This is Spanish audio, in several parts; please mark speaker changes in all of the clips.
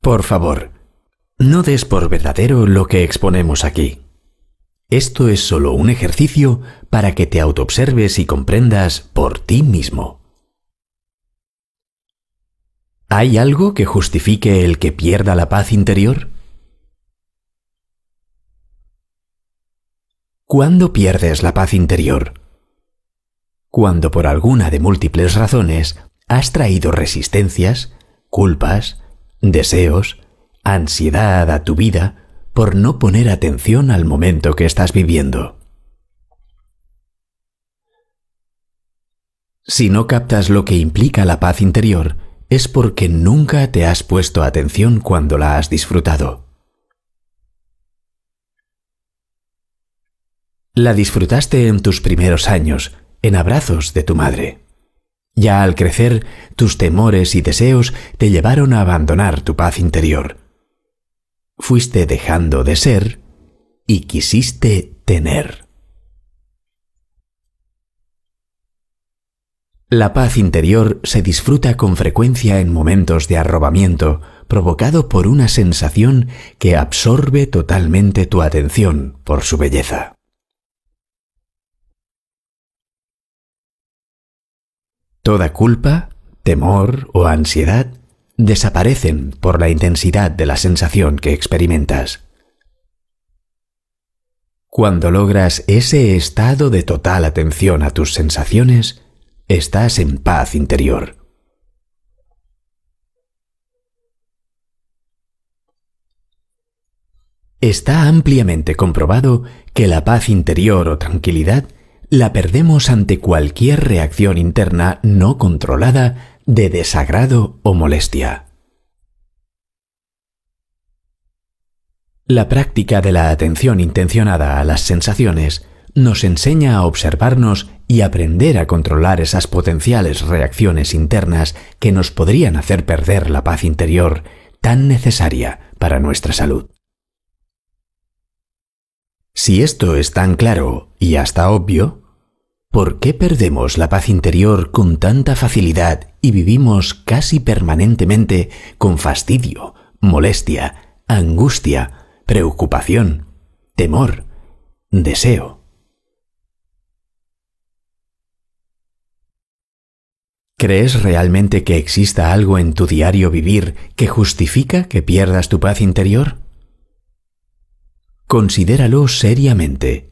Speaker 1: Por favor, no des por verdadero lo que exponemos aquí. Esto es solo un ejercicio para que te autoobserves y comprendas por ti mismo. ¿Hay algo que justifique el que pierda la paz interior? ¿Cuándo pierdes la paz interior? Cuando por alguna de múltiples razones has traído resistencias, culpas, deseos, ansiedad a tu vida por no poner atención al momento que estás viviendo. Si no captas lo que implica la paz interior, es porque nunca te has puesto atención cuando la has disfrutado. La disfrutaste en tus primeros años, en abrazos de tu madre. Ya al crecer, tus temores y deseos te llevaron a abandonar tu paz interior. Fuiste dejando de ser y quisiste tener. La paz interior se disfruta con frecuencia en momentos de arrobamiento provocado por una sensación que absorbe totalmente tu atención por su belleza. Toda culpa, temor o ansiedad desaparecen por la intensidad de la sensación que experimentas. Cuando logras ese estado de total atención a tus sensaciones, estás en paz interior. Está ampliamente comprobado que la paz interior o tranquilidad la perdemos ante cualquier reacción interna no controlada de desagrado o molestia. La práctica de la atención intencionada a las sensaciones nos enseña a observarnos y aprender a controlar esas potenciales reacciones internas que nos podrían hacer perder la paz interior tan necesaria para nuestra salud. Si esto es tan claro y hasta obvio, ¿Por qué perdemos la paz interior con tanta facilidad y vivimos casi permanentemente con fastidio, molestia, angustia, preocupación, temor, deseo? ¿Crees realmente que exista algo en tu diario vivir que justifica que pierdas tu paz interior? Considéralo seriamente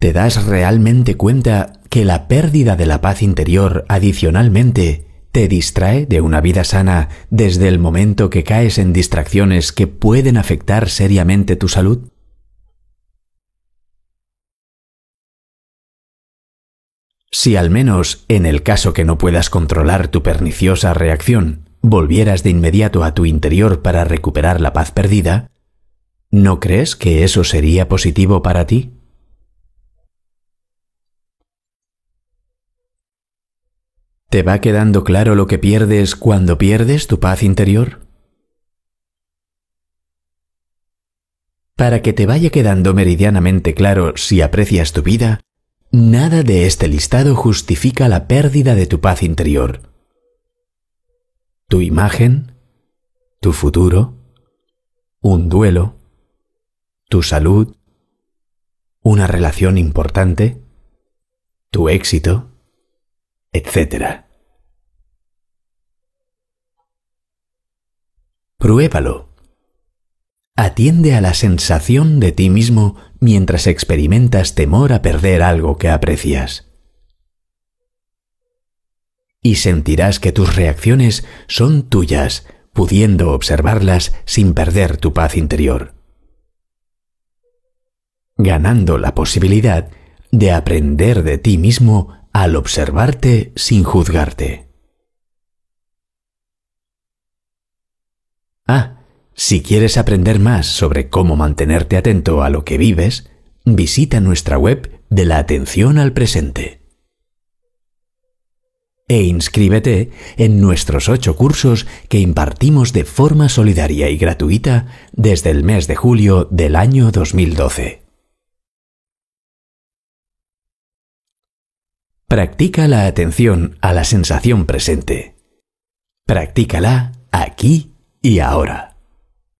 Speaker 1: ¿Te das realmente cuenta que la pérdida de la paz interior adicionalmente te distrae de una vida sana desde el momento que caes en distracciones que pueden afectar seriamente tu salud? Si al menos, en el caso que no puedas controlar tu perniciosa reacción, volvieras de inmediato a tu interior para recuperar la paz perdida, ¿no crees que eso sería positivo para ti? ¿Te va quedando claro lo que pierdes cuando pierdes tu paz interior? Para que te vaya quedando meridianamente claro si aprecias tu vida, nada de este listado justifica la pérdida de tu paz interior. Tu imagen, tu futuro, un duelo, tu salud, una relación importante, tu éxito, etc. Pruébalo. Atiende a la sensación de ti mismo mientras experimentas temor a perder algo que aprecias. Y sentirás que tus reacciones son tuyas, pudiendo observarlas sin perder tu paz interior ganando la posibilidad de aprender de ti mismo al observarte sin juzgarte. Ah, si quieres aprender más sobre cómo mantenerte atento a lo que vives, visita nuestra web de la atención al presente e inscríbete en nuestros ocho cursos que impartimos de forma solidaria y gratuita desde el mes de julio del año 2012. Practica la atención a la sensación presente. Practícala aquí y ahora.